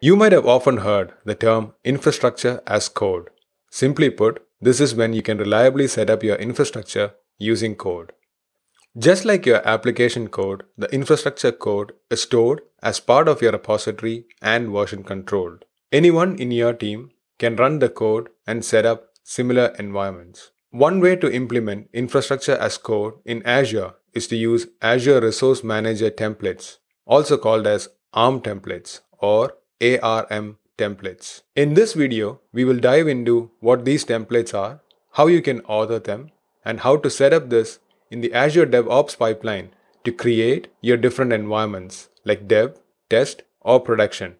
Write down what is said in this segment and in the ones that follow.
You might have often heard the term infrastructure as code. Simply put, this is when you can reliably set up your infrastructure using code. Just like your application code, the infrastructure code is stored as part of your repository and version controlled. Anyone in your team can run the code and set up similar environments. One way to implement infrastructure as code in Azure is to use Azure Resource Manager templates, also called as ARM templates or ARM templates. In this video, we will dive into what these templates are, how you can author them, and how to set up this in the Azure DevOps pipeline to create your different environments like dev, test, or production.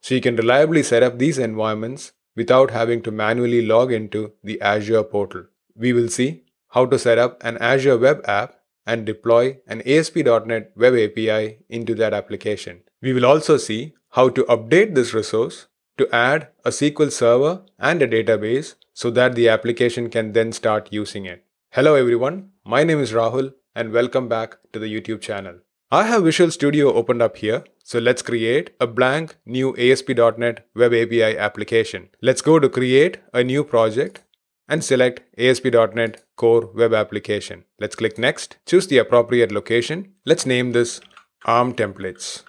So you can reliably set up these environments without having to manually log into the Azure portal. We will see how to set up an Azure web app and deploy an ASP.NET Web API into that application. We will also see how to update this resource to add a SQL server and a database so that the application can then start using it. Hello everyone, my name is Rahul and welcome back to the YouTube channel. I have Visual Studio opened up here, so let's create a blank new ASP.NET Web API application. Let's go to create a new project and select ASP.NET Core Web Application. Let's click Next. Choose the appropriate location. Let's name this ARM Templates.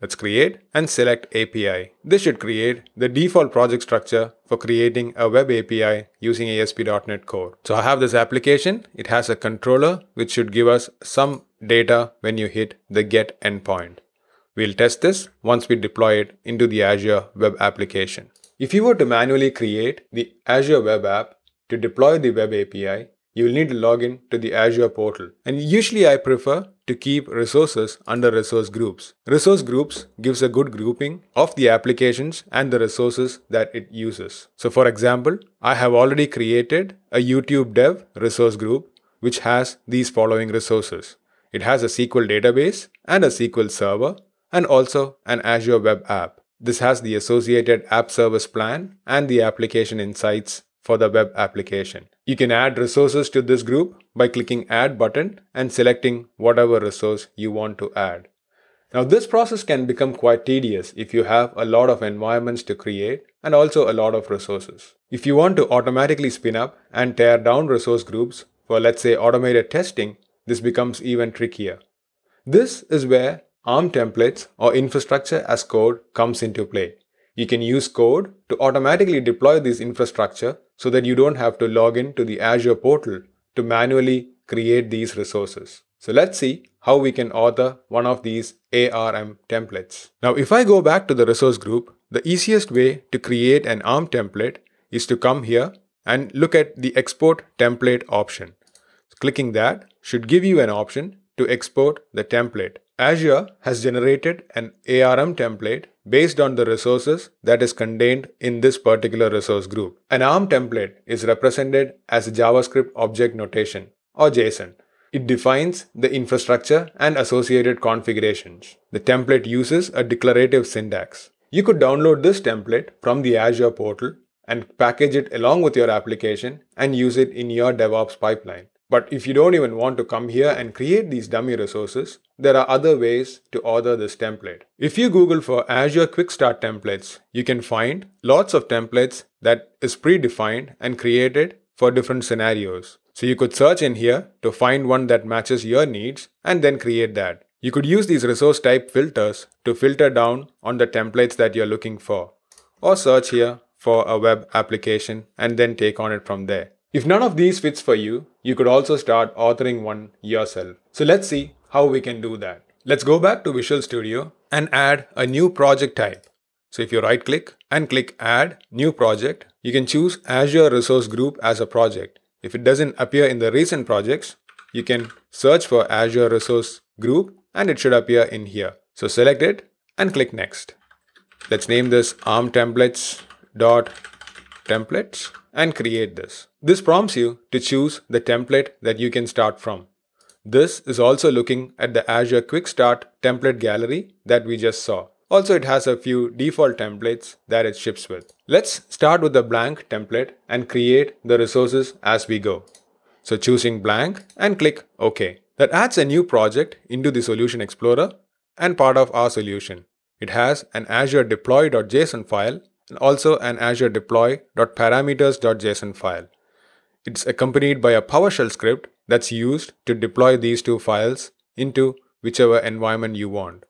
Let's create and select API. This should create the default project structure for creating a web API using ASP.NET Core. So I have this application. It has a controller which should give us some data when you hit the get endpoint. We'll test this once we deploy it into the Azure web application. If you were to manually create the Azure web app to deploy the web API, you'll need to log in to the Azure portal. And usually I prefer to keep resources under resource groups. Resource groups gives a good grouping of the applications and the resources that it uses. So for example, I have already created a YouTube dev resource group which has these following resources. It has a SQL database and a SQL server and also an Azure web app. This has the associated app service plan and the application insights for the web application. You can add resources to this group by clicking add button and selecting whatever resource you want to add. Now this process can become quite tedious if you have a lot of environments to create and also a lot of resources. If you want to automatically spin up and tear down resource groups for let's say automated testing, this becomes even trickier. This is where ARM templates or infrastructure as code comes into play. You can use code to automatically deploy this infrastructure so that you don't have to log in to the Azure portal to manually create these resources. So let's see how we can author one of these ARM templates. Now if I go back to the resource group, the easiest way to create an ARM template is to come here and look at the export template option. clicking that should give you an option to export the template. Azure has generated an ARM template based on the resources that is contained in this particular resource group. An ARM template is represented as a JavaScript object notation or JSON. It defines the infrastructure and associated configurations. The template uses a declarative syntax. You could download this template from the Azure portal and package it along with your application and use it in your DevOps pipeline. But if you don't even want to come here and create these dummy resources, there are other ways to author this template. If you Google for Azure Quick Start templates, you can find lots of templates that is predefined and created for different scenarios. So you could search in here to find one that matches your needs and then create that. You could use these resource type filters to filter down on the templates that you're looking for or search here for a web application and then take on it from there. If none of these fits for you, you could also start authoring one yourself. So let's see how we can do that. Let's go back to Visual Studio and add a new project type. So if you right click and click add new project, you can choose Azure Resource Group as a project. If it doesn't appear in the recent projects, you can search for Azure Resource Group and it should appear in here. So select it and click next. Let's name this arm templates dot templates and create this. This prompts you to choose the template that you can start from. This is also looking at the Azure Quick Start template gallery that we just saw. Also, it has a few default templates that it ships with. Let's start with the blank template and create the resources as we go. So choosing blank and click OK. That adds a new project into the Solution Explorer and part of our solution. It has an Azure deploy.json file and also an Azure deploy.parameters.json file. It's accompanied by a PowerShell script that's used to deploy these two files into whichever environment you want.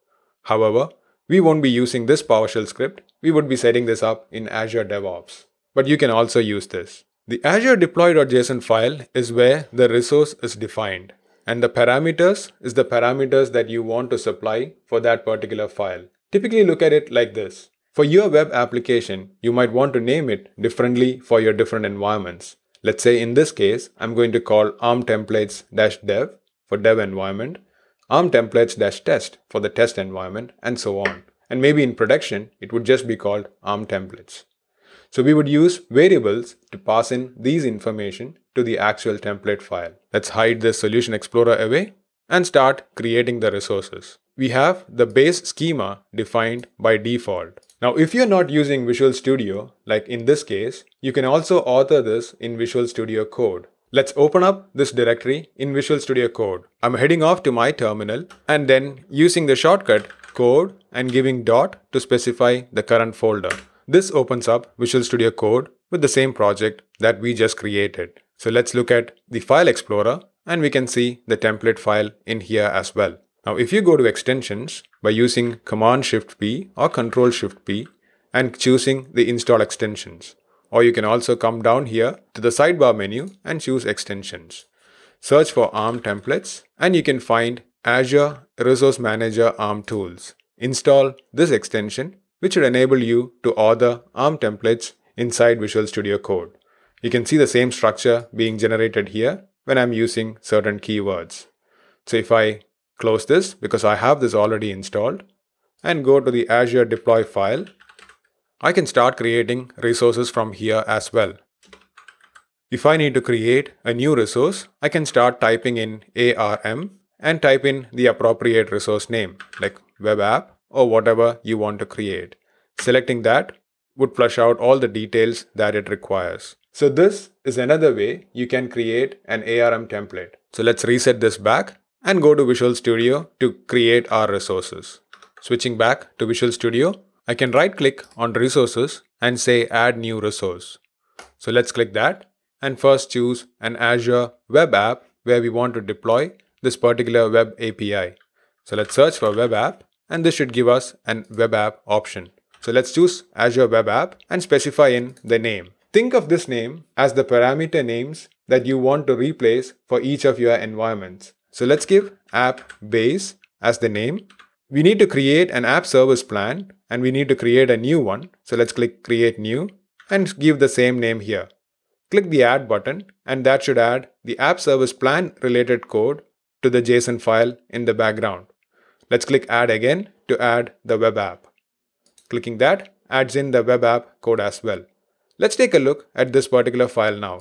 However, we won't be using this PowerShell script, we would be setting this up in Azure DevOps. But you can also use this. The Azure deploy.json file is where the resource is defined and the parameters is the parameters that you want to supply for that particular file. Typically look at it like this. For your web application, you might want to name it differently for your different environments. Let's say in this case, I'm going to call arm templates-dev for dev environment, arm templates-test for the test environment, and so on. And maybe in production, it would just be called arm templates. So we would use variables to pass in these information to the actual template file. Let's hide the solution explorer away and start creating the resources. We have the base schema defined by default. Now, if you're not using Visual Studio, like in this case, you can also author this in Visual Studio Code. Let's open up this directory in Visual Studio Code. I'm heading off to my terminal and then using the shortcut code and giving dot to specify the current folder. This opens up Visual Studio Code with the same project that we just created. So let's look at the file explorer and we can see the template file in here as well. Now if you go to extensions by using Command Shift P or Control Shift P and choosing the install extensions or you can also come down here to the sidebar menu and choose extensions. Search for ARM templates and you can find Azure Resource Manager ARM Tools. Install this extension which will enable you to author ARM templates inside Visual Studio Code. You can see the same structure being generated here when I'm using certain keywords. So if I Close this because I have this already installed and go to the Azure deploy file. I can start creating resources from here as well. If I need to create a new resource, I can start typing in ARM and type in the appropriate resource name like web app or whatever you want to create. Selecting that would flush out all the details that it requires. So this is another way you can create an ARM template. So let's reset this back and go to Visual Studio to create our resources. Switching back to Visual Studio, I can right click on resources and say add new resource. So let's click that and first choose an Azure web app where we want to deploy this particular web API. So let's search for web app and this should give us an web app option. So let's choose Azure web app and specify in the name. Think of this name as the parameter names that you want to replace for each of your environments. So let's give app base as the name. We need to create an app service plan and we need to create a new one. So let's click create new and give the same name here. Click the add button and that should add the app service plan related code to the JSON file in the background. Let's click add again to add the web app. Clicking that adds in the web app code as well. Let's take a look at this particular file now.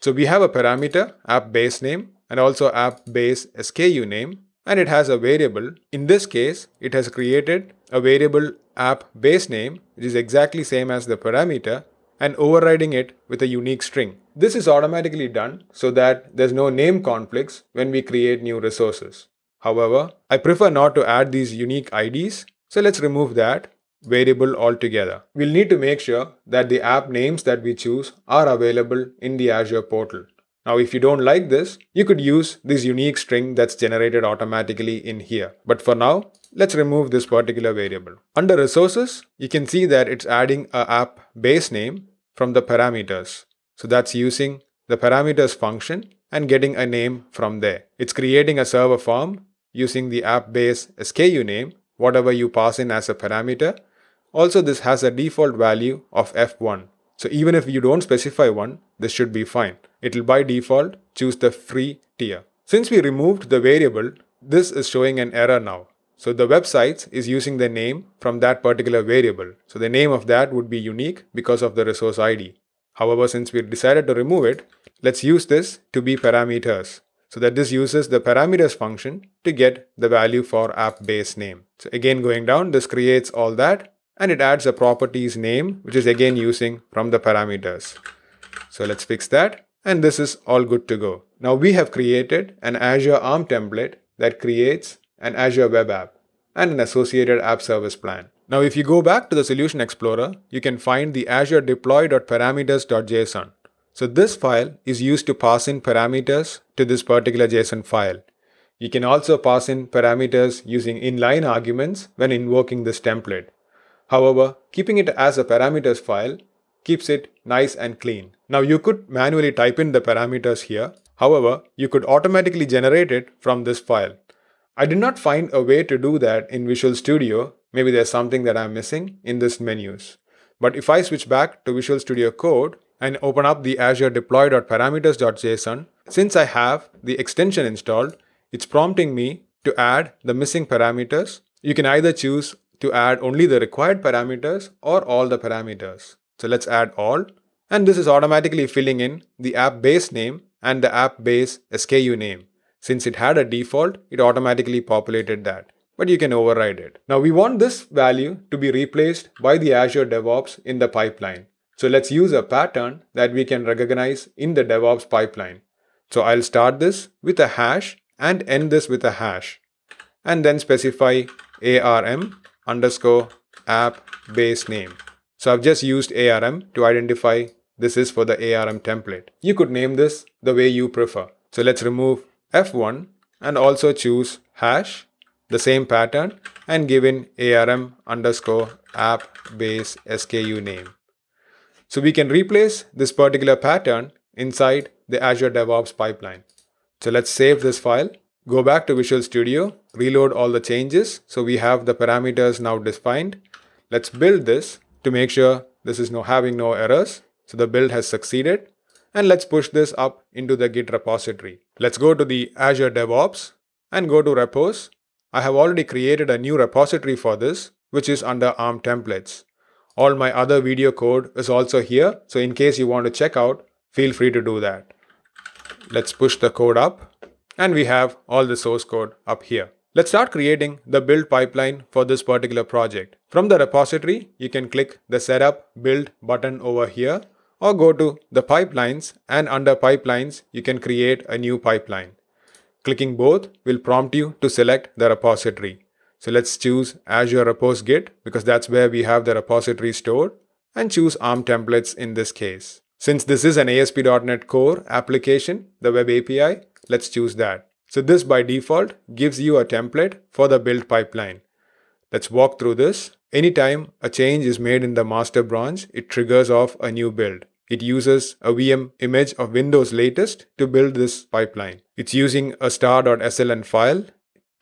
So we have a parameter app base name and also app base SKU name and it has a variable. In this case, it has created a variable app base name which is exactly same as the parameter and overriding it with a unique string. This is automatically done so that there's no name conflicts when we create new resources. However, I prefer not to add these unique IDs, so let's remove that variable altogether. We'll need to make sure that the app names that we choose are available in the Azure portal. Now, if you don't like this, you could use this unique string that's generated automatically in here. But for now, let's remove this particular variable. Under resources, you can see that it's adding a app base name from the parameters. So that's using the parameters function and getting a name from there. It's creating a server form using the app base SKU name, whatever you pass in as a parameter. Also, this has a default value of F1. So even if you don't specify one, this should be fine it will by default choose the free tier. Since we removed the variable, this is showing an error now. So the websites is using the name from that particular variable. So the name of that would be unique because of the resource ID. However, since we decided to remove it, let's use this to be parameters so that this uses the parameters function to get the value for app base name. So again, going down, this creates all that and it adds a properties name, which is again using from the parameters. So let's fix that and this is all good to go. Now we have created an Azure ARM template that creates an Azure web app and an associated app service plan. Now if you go back to the Solution Explorer, you can find the azure deploy.parameters.json. So this file is used to pass in parameters to this particular JSON file. You can also pass in parameters using inline arguments when invoking this template. However, keeping it as a parameters file keeps it nice and clean. Now you could manually type in the parameters here. However, you could automatically generate it from this file. I did not find a way to do that in Visual Studio. Maybe there's something that I'm missing in this menus. But if I switch back to Visual Studio Code and open up the Azure deploy.parameters.json, since I have the extension installed, it's prompting me to add the missing parameters. You can either choose to add only the required parameters or all the parameters. So let's add all. And this is automatically filling in the app base name and the app base SKU name. Since it had a default, it automatically populated that, but you can override it. Now we want this value to be replaced by the Azure DevOps in the pipeline. So let's use a pattern that we can recognize in the DevOps pipeline. So I'll start this with a hash and end this with a hash and then specify ARM underscore app base name. So I've just used ARM to identify this is for the ARM template. You could name this the way you prefer. So let's remove F1 and also choose hash, the same pattern and give in ARM underscore app base SKU name. So we can replace this particular pattern inside the Azure DevOps pipeline. So let's save this file, go back to Visual Studio, reload all the changes. So we have the parameters now defined. Let's build this to make sure this is no having no errors. So the build has succeeded. And let's push this up into the Git repository. Let's go to the Azure DevOps and go to repos. I have already created a new repository for this, which is under ARM templates. All my other video code is also here. So in case you want to check out, feel free to do that. Let's push the code up and we have all the source code up here. Let's start creating the build pipeline for this particular project. From the repository, you can click the setup build button over here or go to the pipelines and under pipelines, you can create a new pipeline. Clicking both will prompt you to select the repository. So let's choose Azure Repos Git because that's where we have the repository stored and choose ARM templates in this case. Since this is an ASP.NET Core application, the web API, let's choose that. So this by default gives you a template for the build pipeline. Let's walk through this. Anytime a change is made in the master branch, it triggers off a new build. It uses a VM image of Windows latest to build this pipeline. It's using a star.sln file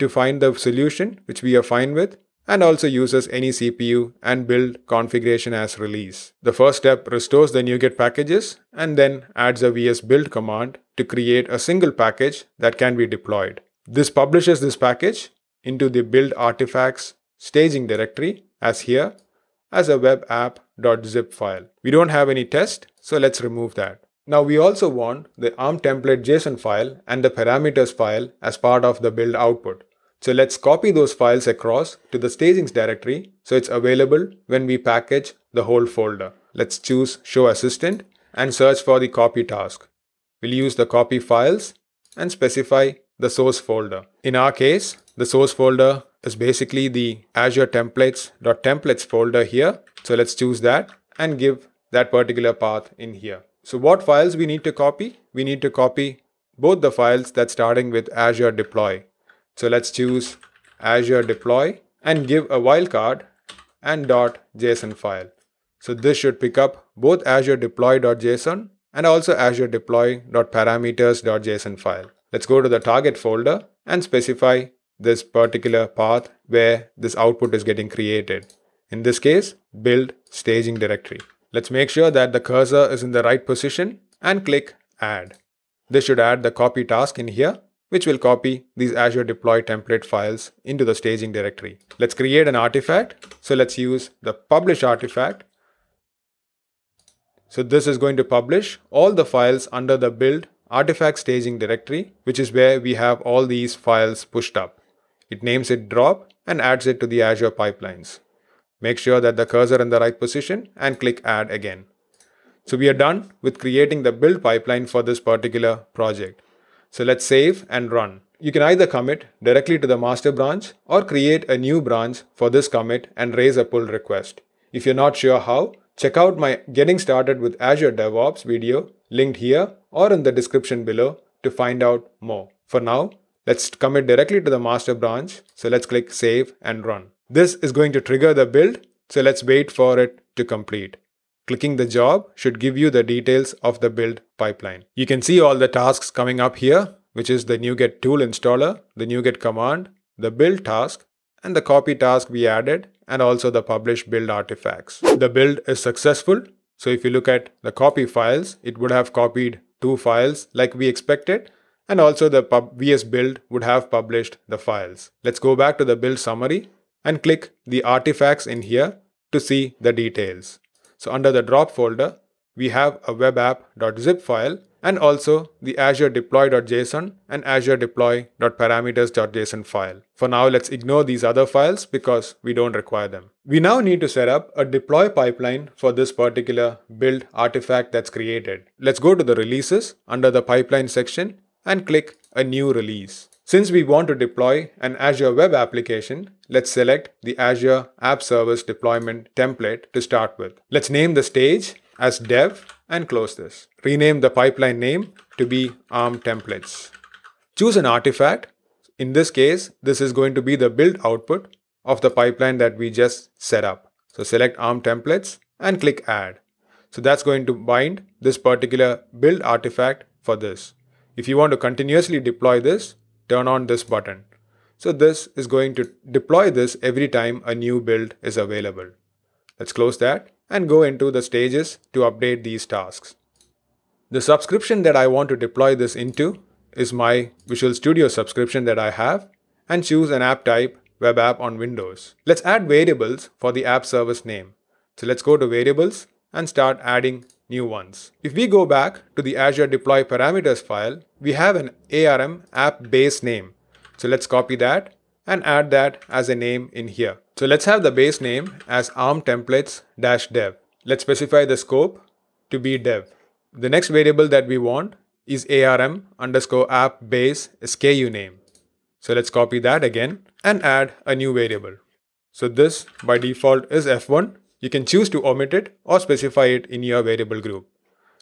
to find the solution which we are fine with and also uses any CPU and build configuration as release. The first step restores the NuGet packages and then adds a vs build command to create a single package that can be deployed. This publishes this package into the build artifacts staging directory as here as a web app.zip file. We don't have any test, so let's remove that. Now we also want the ARM template JSON file and the parameters file as part of the build output. So let's copy those files across to the stagings directory so it's available when we package the whole folder. Let's choose show assistant and search for the copy task. We'll use the copy files and specify the source folder. In our case, the source folder is basically the Azure templates.templates folder here. So let's choose that and give that particular path in here. So what files we need to copy? We need to copy both the files that starting with Azure deploy. So let's choose Azure deploy and give a wildcard and .json file. So this should pick up both Azure deploy.json and also Azure deploy.parameters.json file. Let's go to the target folder and specify this particular path where this output is getting created. In this case, build staging directory. Let's make sure that the cursor is in the right position and click add. This should add the copy task in here which will copy these Azure deploy template files into the staging directory. Let's create an artifact. So let's use the publish artifact. So this is going to publish all the files under the build artifact staging directory, which is where we have all these files pushed up. It names it drop and adds it to the Azure pipelines. Make sure that the cursor in the right position and click add again. So we are done with creating the build pipeline for this particular project. So let's save and run. You can either commit directly to the master branch or create a new branch for this commit and raise a pull request. If you're not sure how, check out my Getting Started with Azure DevOps video linked here or in the description below to find out more. For now, let's commit directly to the master branch. So let's click save and run. This is going to trigger the build. So let's wait for it to complete. Clicking the job should give you the details of the build pipeline. You can see all the tasks coming up here, which is the NuGet tool installer, the NuGet command, the build task, and the copy task we added, and also the publish build artifacts. The build is successful. So if you look at the copy files, it would have copied two files like we expected, and also the VS build would have published the files. Let's go back to the build summary and click the artifacts in here to see the details. So under the drop folder, we have a webapp.zip file and also the azure deploy.json and azure deploy.parameters.json file. For now, let's ignore these other files because we don't require them. We now need to set up a deploy pipeline for this particular build artifact that's created. Let's go to the releases under the pipeline section and click a new release. Since we want to deploy an Azure web application, let's select the Azure App Service deployment template to start with. Let's name the stage as dev and close this. Rename the pipeline name to be ARM templates. Choose an artifact. In this case, this is going to be the build output of the pipeline that we just set up. So select ARM templates and click add. So that's going to bind this particular build artifact for this. If you want to continuously deploy this, turn on this button. So this is going to deploy this every time a new build is available. Let's close that and go into the stages to update these tasks. The subscription that I want to deploy this into is my Visual Studio subscription that I have and choose an app type web app on Windows. Let's add variables for the app service name. So let's go to variables and start adding new ones. If we go back to the Azure deploy parameters file, we have an ARM app base name. So let's copy that and add that as a name in here. So let's have the base name as ARM templates-dev. Let's specify the scope to be dev. The next variable that we want is ARM underscore app base SKU name. So let's copy that again and add a new variable. So this by default is F1 you can choose to omit it or specify it in your variable group.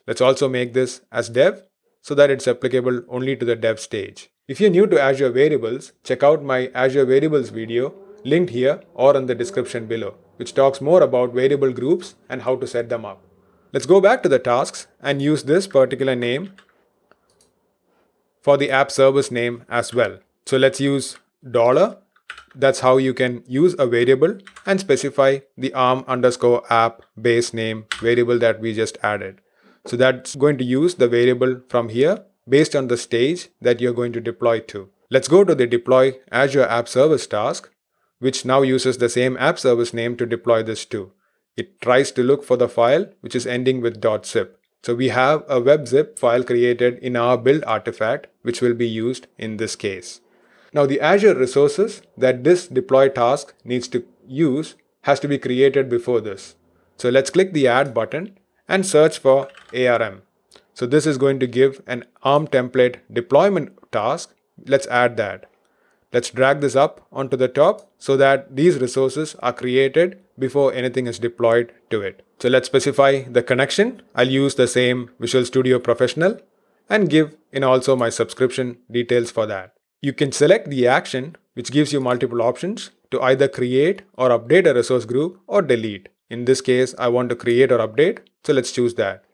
Let's also make this as dev so that it's applicable only to the dev stage. If you're new to Azure Variables, check out my Azure Variables video linked here or in the description below, which talks more about variable groups and how to set them up. Let's go back to the tasks and use this particular name for the app service name as well. So let's use dollar that's how you can use a variable and specify the arm underscore app base name variable that we just added. So that's going to use the variable from here based on the stage that you're going to deploy to. Let's go to the deploy Azure App Service task, which now uses the same app service name to deploy this to. It tries to look for the file which is ending with .zip. So we have a web zip file created in our build artifact, which will be used in this case. Now the Azure resources that this deploy task needs to use has to be created before this. So let's click the add button and search for ARM. So this is going to give an ARM template deployment task. Let's add that. Let's drag this up onto the top so that these resources are created before anything is deployed to it. So let's specify the connection. I'll use the same Visual Studio Professional and give in also my subscription details for that. You can select the action, which gives you multiple options to either create or update a resource group or delete. In this case, I want to create or update, so let's choose that.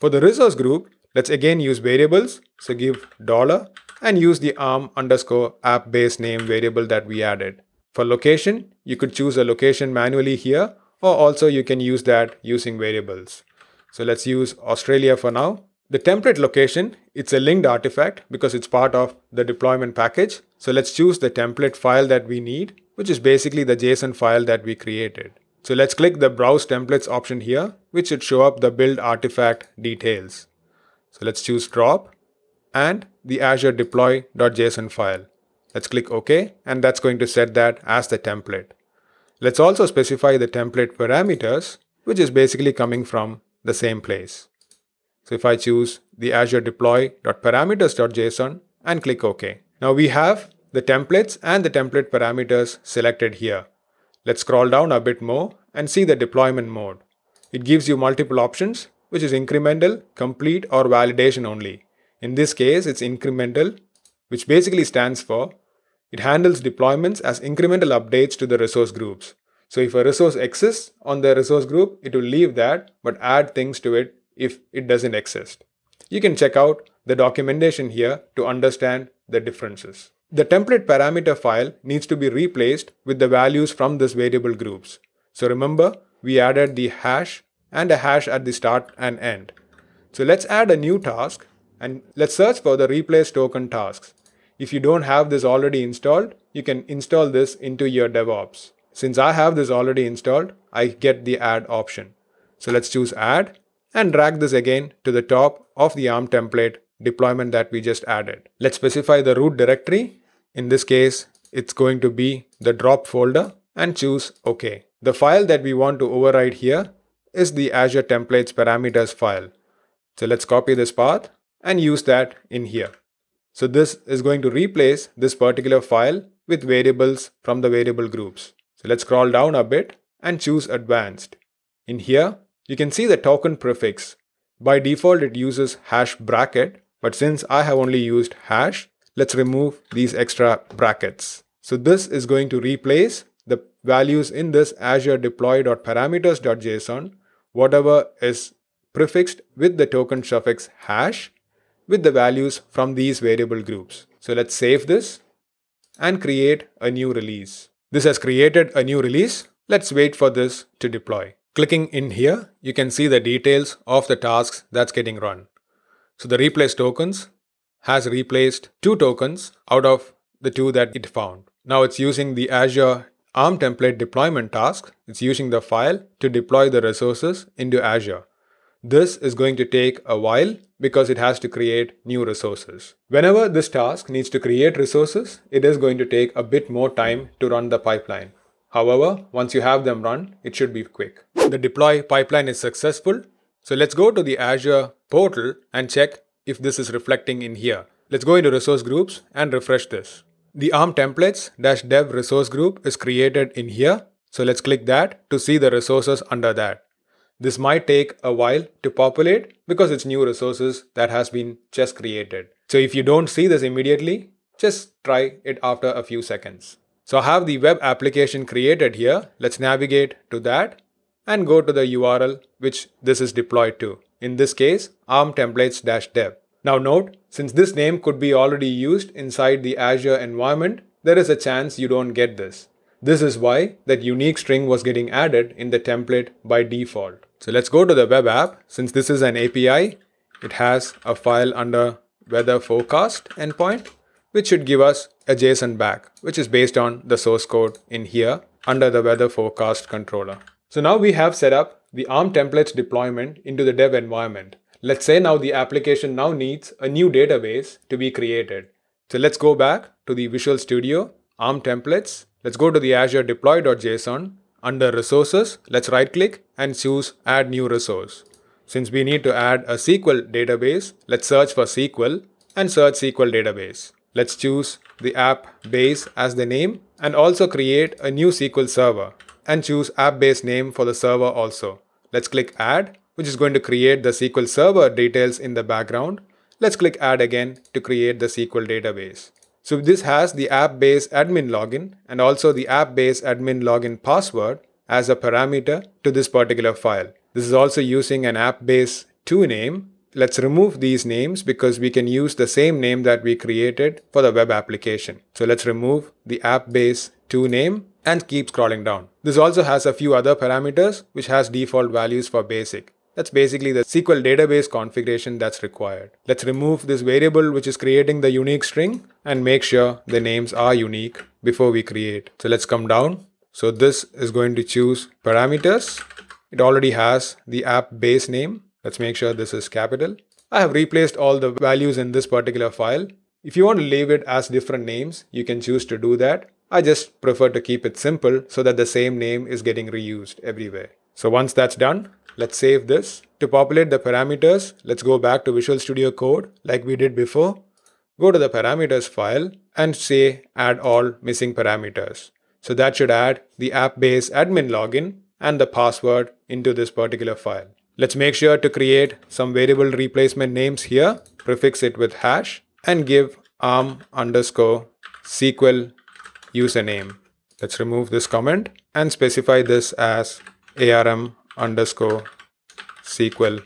For the resource group, let's again use variables, so give dollar and use the arm underscore app base name variable that we added. For location, you could choose a location manually here or also you can use that using variables. So let's use Australia for now the template location, it's a linked artifact because it's part of the deployment package. So let's choose the template file that we need, which is basically the JSON file that we created. So let's click the browse templates option here, which should show up the build artifact details. So let's choose drop and the Azure deploy.json file. Let's click OK and that's going to set that as the template. Let's also specify the template parameters, which is basically coming from the same place. So if I choose the Azure deploy.parameters.json and click OK. Now we have the templates and the template parameters selected here. Let's scroll down a bit more and see the deployment mode. It gives you multiple options, which is incremental, complete or validation only. In this case, it's incremental, which basically stands for it handles deployments as incremental updates to the resource groups. So if a resource exists on the resource group, it will leave that but add things to it if it doesn't exist. You can check out the documentation here to understand the differences. The template parameter file needs to be replaced with the values from this variable groups. So remember, we added the hash and a hash at the start and end. So let's add a new task and let's search for the replace token tasks. If you don't have this already installed, you can install this into your DevOps. Since I have this already installed, I get the add option. So let's choose add and drag this again to the top of the ARM template deployment that we just added. Let's specify the root directory. In this case, it's going to be the drop folder and choose OK. The file that we want to override here is the Azure templates parameters file. So let's copy this path and use that in here. So this is going to replace this particular file with variables from the variable groups. So let's scroll down a bit and choose advanced. In here, you can see the token prefix. By default, it uses hash bracket, but since I have only used hash, let's remove these extra brackets. So this is going to replace the values in this Azure deploy.parameters.json, whatever is prefixed with the token suffix hash with the values from these variable groups. So let's save this and create a new release. This has created a new release. Let's wait for this to deploy. Clicking in here, you can see the details of the tasks that's getting run. So the replace tokens has replaced two tokens out of the two that it found. Now it's using the Azure ARM template deployment task. It's using the file to deploy the resources into Azure. This is going to take a while because it has to create new resources. Whenever this task needs to create resources, it is going to take a bit more time to run the pipeline. However, once you have them run, it should be quick. The deploy pipeline is successful. So let's go to the Azure portal and check if this is reflecting in here. Let's go into resource groups and refresh this. The ARM templates dev resource group is created in here. So let's click that to see the resources under that. This might take a while to populate because it's new resources that has been just created. So if you don't see this immediately, just try it after a few seconds. So I have the web application created here. Let's navigate to that and go to the URL which this is deployed to. In this case, arm templates-dev. Now note, since this name could be already used inside the Azure environment, there is a chance you don't get this. This is why that unique string was getting added in the template by default. So let's go to the web app. Since this is an API, it has a file under weather forecast endpoint which should give us a JSON back, which is based on the source code in here under the weather forecast controller. So now we have set up the ARM templates deployment into the dev environment. Let's say now the application now needs a new database to be created. So let's go back to the Visual Studio, ARM templates. Let's go to the Azure deploy.json. Under resources, let's right click and choose add new resource. Since we need to add a SQL database, let's search for SQL and search SQL database. Let's choose the app base as the name and also create a new SQL server and choose app base name for the server also. Let's click add, which is going to create the SQL server details in the background. Let's click add again to create the SQL database. So this has the app base admin login and also the app base admin login password as a parameter to this particular file. This is also using an app base 2 name Let's remove these names because we can use the same name that we created for the web application. So let's remove the app base to name and keep scrolling down. This also has a few other parameters which has default values for basic. That's basically the SQL database configuration that's required. Let's remove this variable which is creating the unique string and make sure the names are unique before we create. So let's come down. So this is going to choose parameters. It already has the app base name Let's make sure this is capital. I have replaced all the values in this particular file. If you want to leave it as different names, you can choose to do that. I just prefer to keep it simple so that the same name is getting reused everywhere. So once that's done, let's save this. To populate the parameters, let's go back to Visual Studio Code like we did before. Go to the parameters file and say add all missing parameters. So that should add the app base admin login and the password into this particular file. Let's make sure to create some variable replacement names here, prefix it with hash and give arm underscore SQL username. Let's remove this comment and specify this as ARM underscore SQL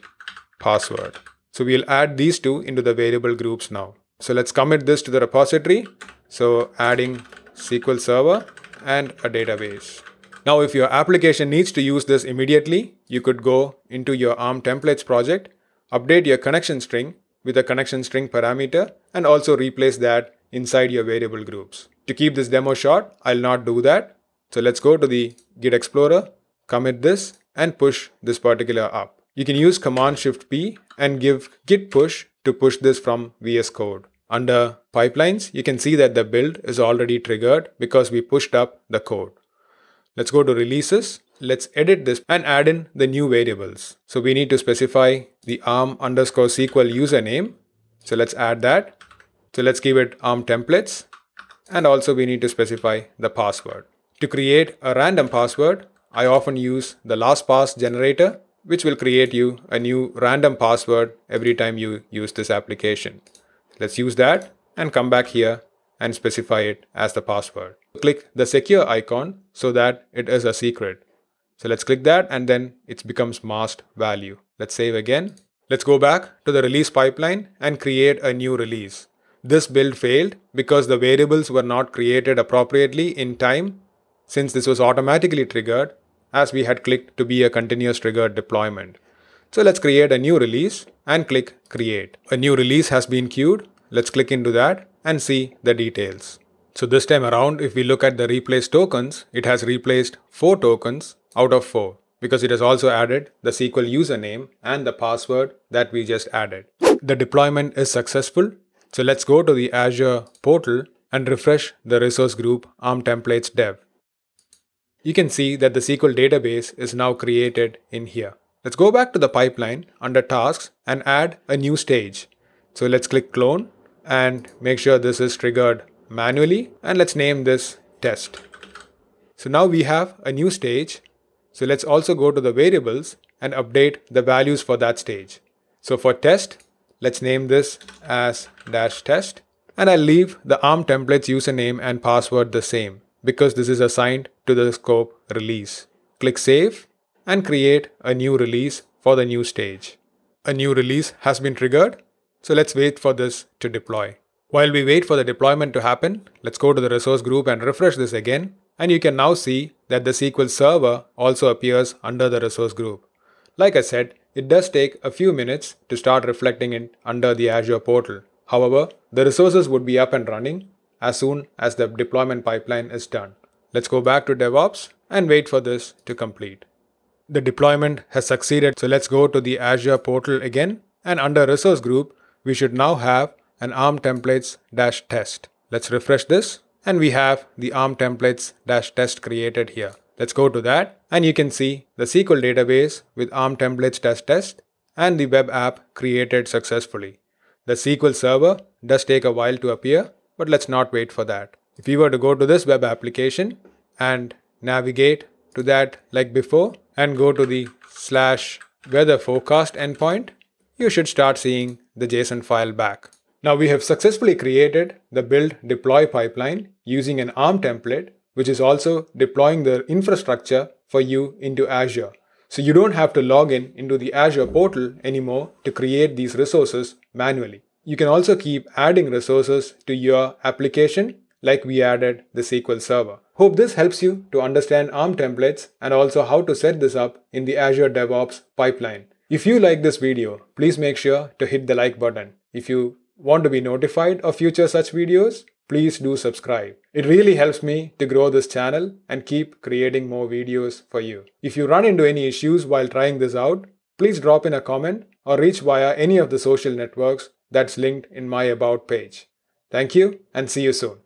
password. So we'll add these two into the variable groups now. So let's commit this to the repository. So adding SQL server and a database. Now, if your application needs to use this immediately, you could go into your ARM templates project, update your connection string with a connection string parameter, and also replace that inside your variable groups. To keep this demo short, I'll not do that. So let's go to the Git Explorer, commit this, and push this particular up. You can use Command Shift P and give git push to push this from VS Code. Under pipelines, you can see that the build is already triggered because we pushed up the code. Let's go to releases. Let's edit this and add in the new variables. So we need to specify the arm underscore SQL username. So let's add that. So let's give it arm templates. And also we need to specify the password. To create a random password, I often use the LastPass generator, which will create you a new random password every time you use this application. Let's use that and come back here and specify it as the password. Click the secure icon so that it is a secret. So let's click that and then it becomes masked value. Let's save again. Let's go back to the release pipeline and create a new release. This build failed because the variables were not created appropriately in time since this was automatically triggered as we had clicked to be a continuous triggered deployment. So let's create a new release and click create. A new release has been queued. Let's click into that and see the details. So this time around, if we look at the replace tokens, it has replaced 4 tokens out of 4 because it has also added the SQL username and the password that we just added. The deployment is successful. So let's go to the Azure portal and refresh the resource group ARM templates dev. You can see that the SQL database is now created in here. Let's go back to the pipeline under tasks and add a new stage. So let's click clone and make sure this is triggered manually. And let's name this test. So now we have a new stage. So let's also go to the variables and update the values for that stage. So for test, let's name this as dash test. And I'll leave the ARM template's username and password the same because this is assigned to the scope release. Click save and create a new release for the new stage. A new release has been triggered so let's wait for this to deploy. While we wait for the deployment to happen, let's go to the resource group and refresh this again. And you can now see that the SQL Server also appears under the resource group. Like I said, it does take a few minutes to start reflecting it under the Azure portal. However, the resources would be up and running as soon as the deployment pipeline is done. Let's go back to DevOps and wait for this to complete. The deployment has succeeded, so let's go to the Azure portal again and under resource group, we should now have an arm templates dash test. Let's refresh this and we have the arm templates dash test created here. Let's go to that and you can see the SQL database with arm templates test test and the web app created successfully. The SQL server does take a while to appear, but let's not wait for that. If we were to go to this web application and navigate to that like before and go to the slash weather forecast endpoint, you should start seeing the JSON file back. Now we have successfully created the build deploy pipeline using an ARM template, which is also deploying the infrastructure for you into Azure. So you don't have to log in into the Azure portal anymore to create these resources manually. You can also keep adding resources to your application like we added the SQL Server. Hope this helps you to understand ARM templates and also how to set this up in the Azure DevOps pipeline. If you like this video, please make sure to hit the like button. If you want to be notified of future such videos, please do subscribe. It really helps me to grow this channel and keep creating more videos for you. If you run into any issues while trying this out, please drop in a comment or reach via any of the social networks that's linked in my About page. Thank you and see you soon.